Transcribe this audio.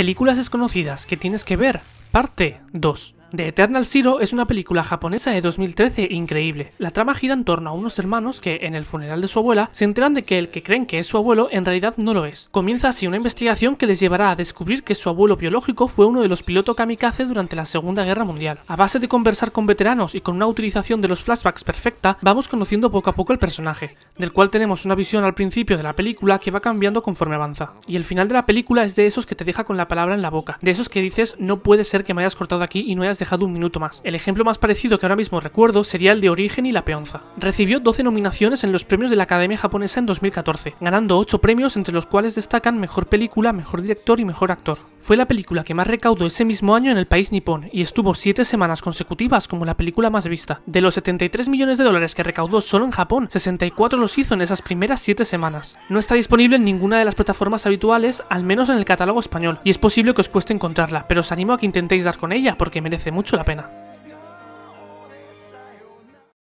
Películas desconocidas que tienes que ver, parte 2. The Eternal Zero es una película japonesa de 2013 increíble. La trama gira en torno a unos hermanos que, en el funeral de su abuela, se enteran de que el que creen que es su abuelo en realidad no lo es. Comienza así una investigación que les llevará a descubrir que su abuelo biológico fue uno de los pilotos kamikaze durante la Segunda Guerra Mundial. A base de conversar con veteranos y con una utilización de los flashbacks perfecta, vamos conociendo poco a poco el personaje, del cual tenemos una visión al principio de la película que va cambiando conforme avanza. Y el final de la película es de esos que te deja con la palabra en la boca, de esos que dices no puede ser que me hayas cortado aquí y no hayas dejado un minuto más. El ejemplo más parecido que ahora mismo recuerdo sería el de Origen y La Peonza. Recibió 12 nominaciones en los premios de la Academia Japonesa en 2014, ganando 8 premios entre los cuales destacan Mejor Película, Mejor Director y Mejor Actor. Fue la película que más recaudó ese mismo año en el país nipón y estuvo 7 semanas consecutivas como la película más vista. De los 73 millones de dólares que recaudó solo en Japón, 64 los hizo en esas primeras 7 semanas. No está disponible en ninguna de las plataformas habituales, al menos en el catálogo español, y es posible que os cueste encontrarla, pero os animo a que intentéis dar con ella porque merece mucho la pena.